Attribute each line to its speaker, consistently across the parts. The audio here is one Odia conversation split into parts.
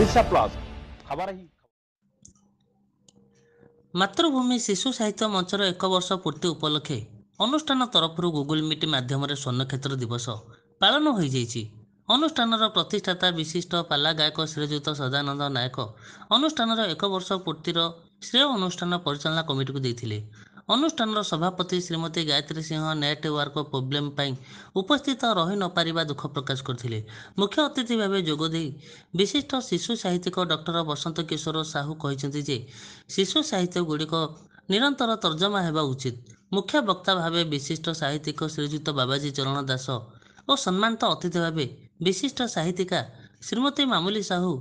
Speaker 1: ମାତୃଭୂମି ଶିଶୁ ସାହିତ୍ୟ ମଞ୍ଚର ଏକ ବର୍ଷ ପୂର୍ତ୍ତି ଉପଲକ୍ଷେ ଅନୁଷ୍ଠାନ ତରଫରୁ ଗୁଗୁଲ ମିଟ୍ ମାଧ୍ୟମରେ ସ୍ୱର୍ଣ୍ଣକ୍ଷେତ୍ର ଦିବସ ପାଳନ ହୋଇଯାଇଛି ଅନୁଷ୍ଠାନର ପ୍ରତିଷ୍ଠାତା ବିଶିଷ୍ଟ ପାଲା ଗାୟକ ଶ୍ରୀଯୁକ୍ତ ସଦାନନ୍ଦ ନାୟକ ଅନୁଷ୍ଠାନର ଏକ ବର୍ଷ ପୂର୍ତ୍ତିର ଶ୍ରେୟ ଅନୁଷ୍ଠାନ ପରିଚାଳନା କମିଟିକୁ ଦେଇଥିଲେ ଅନୁଷ୍ଠାନର ସଭାପତି ଶ୍ରୀମତୀ ଗାୟତ୍ରୀ ସିଂହ ନେଟୱାର୍କ ପ୍ରୋବ୍ଲେମ୍ ପାଇଁ ଉପସ୍ଥିତ ରହି ନ ପାରିବା ଦୁଃଖ ପ୍ରକାଶ କରିଥିଲେ ମୁଖ୍ୟ ଅତିଥି ଭାବେ ଯୋଗ ଦେଇ ବିଶିଷ୍ଟ ଶିଶୁ ସାହିତ୍ୟିକ ଡକ୍ଟର ବସନ୍ତ କିଶୋର ସାହୁ କହିଛନ୍ତି ଯେ ଶିଶୁ ସାହିତ୍ୟ ଗୁଡ଼ିକ ନିରନ୍ତର ତର୍ଜମା ହେବା ଉଚିତ ମୁଖ୍ୟ ବକ୍ତା ଭାବେ ବିଶିଷ୍ଟ ସାହିତ୍ୟିକ ଶ୍ରୀଯୁକ୍ତ ବାବାଜୀ ଚରଣ ଦାସ ଓ ସମ୍ମାନିତ ଅତିଥି ଭାବେ ବିଶିଷ୍ଟ ସାହିତ୍ୟିକା ଶ୍ରୀମତୀ ମାମୁଲି ସାହୁ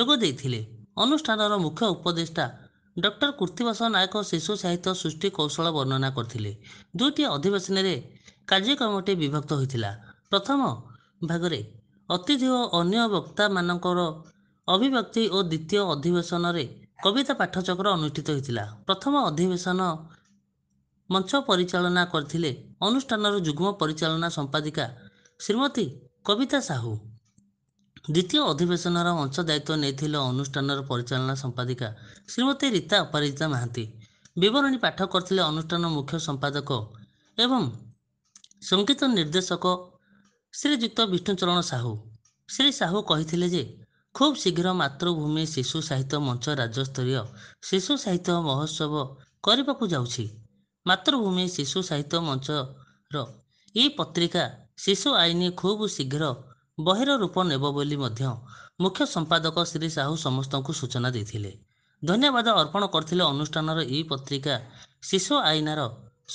Speaker 1: ଯୋଗ ଦେଇଥିଲେ ଅନୁଷ୍ଠାନର ମୁଖ୍ୟ ଉପଦେଷ୍ଟା ଡକ୍ଟର କୃତିବାସ ନାୟକ ଶିଶୁ ସାହିତ୍ୟ ସୃଷ୍ଟି କୌଶଳ ବର୍ଣ୍ଣନା କରିଥିଲେ ଦୁଇଟି ଅଧିବେଶନରେ କାର୍ଯ୍ୟକ୍ରମଟି ବିଭକ୍ତ ହୋଇଥିଲା ପ୍ରଥମ ଭାଗରେ ଅତିଥି ଓ ଅନ୍ୟ ବକ୍ତାମାନଙ୍କର ଅଭିବ୍ୟକ୍ତି ଓ ଦ୍ୱିତୀୟ ଅଧିବେଶନରେ କବିତା ପାଠଚକ୍ର ଅନୁଷ୍ଠିତ ହୋଇଥିଲା ପ୍ରଥମ ଅଧିବେଶନ ମଞ୍ଚ ପରିଚାଳନା କରିଥିଲେ ଅନୁଷ୍ଠାନର ଯୁଗ୍ମ ପରିଚାଳନା ସମ୍ପାଦିକା ଶ୍ରୀମତୀ କବିତା ସାହୁ ଦ୍ୱିତୀୟ ଅଧିବେଶନର ମଞ୍ଚ ଦାୟିତ୍ୱ ନେଇଥିଲେ ଅନୁଷ୍ଠାନର ପରିଚାଳନା ସମ୍ପାଦିକା ଶ୍ରୀମତୀ ରୀତା ଅପରାଜିତା ମହାନ୍ତି ବିବରଣୀ ପାଠ କରିଥିଲେ ଅନୁଷ୍ଠାନ ମୁଖ୍ୟ ସମ୍ପାଦକ ଏବଂ ସଙ୍ଗୀତ ନିର୍ଦ୍ଦେଶକ ଶ୍ରୀଯୁକ୍ତ ବିଷ୍ଣୁଚରଣ ସାହୁ ଶ୍ରୀ ସାହୁ କହିଥିଲେ ଯେ ଖୁବ୍ ଶୀଘ୍ର ମାତୃଭୂମି ଶିଶୁ ସାହିତ୍ୟ ମଞ୍ଚ ରାଜ୍ୟସ୍ତରୀୟ ଶିଶୁ ସାହିତ୍ୟ ମହୋତ୍ସବ କରିବାକୁ ଯାଉଛି ମାତୃଭୂମି ଶିଶୁ ସାହିତ୍ୟ ମଞ୍ଚର ଇ ପତ୍ରିକା ଶିଶୁ ଆଇନ ଖୁବ୍ ଶୀଘ୍ର ବହିର ରୂପ ନେବ ବୋଲି ମଧ୍ୟ ମୁଖ୍ୟ ସମ୍ପାଦକ ଶ୍ରୀ ସାହୁ ସମସ୍ତଙ୍କୁ ସୂଚନା ଦେଇଥିଲେ ଧନ୍ୟବାଦ ଅର୍ପଣ କରିଥିଲେ ଅନୁଷ୍ଠାନର ଇ ପତ୍ରିକା ଶିଶୁ ଆଇନାର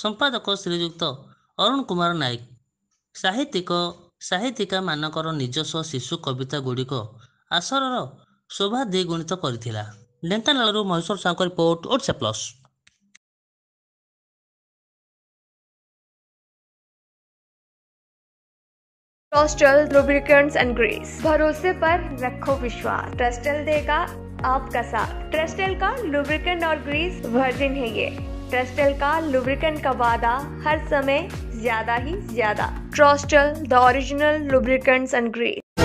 Speaker 1: ସମ୍ପାଦକ ଶ୍ରୀଯୁକ୍ତ ଅରୁଣ କୁମାର ନାୟକ ସାହିତ୍ୟିକ ସାହିତ୍ୟିକାମାନଙ୍କର ନିଜସ୍ୱ ଶିଶୁ କବିତା ଗୁଡ଼ିକ ଆସରର ଶୋଭା ଦ୍ୱିଗୁଣିତ କରିଥିଲା ଢେଙ୍କାନାଳରୁ ମହେଶ୍ୱର ସାହୁଙ୍କ ରିପୋର୍ଟ ଓଡ଼ିଶା ପ୍ଲସ୍
Speaker 2: ट्रस्टल लुब्रिकेंट्स एंड ग्रीस भरोसे पर रखो विश्वास ट्रस्टल देगा आपका साथ ट्रस्टल का लुब्रिकेंट और ग्रीस वर्जिन है ये ट्रस्टल का लुब्रिकेंट का वादा हर समय ज्यादा ही ज्यादा ट्रस्टल the original lubricants and Greece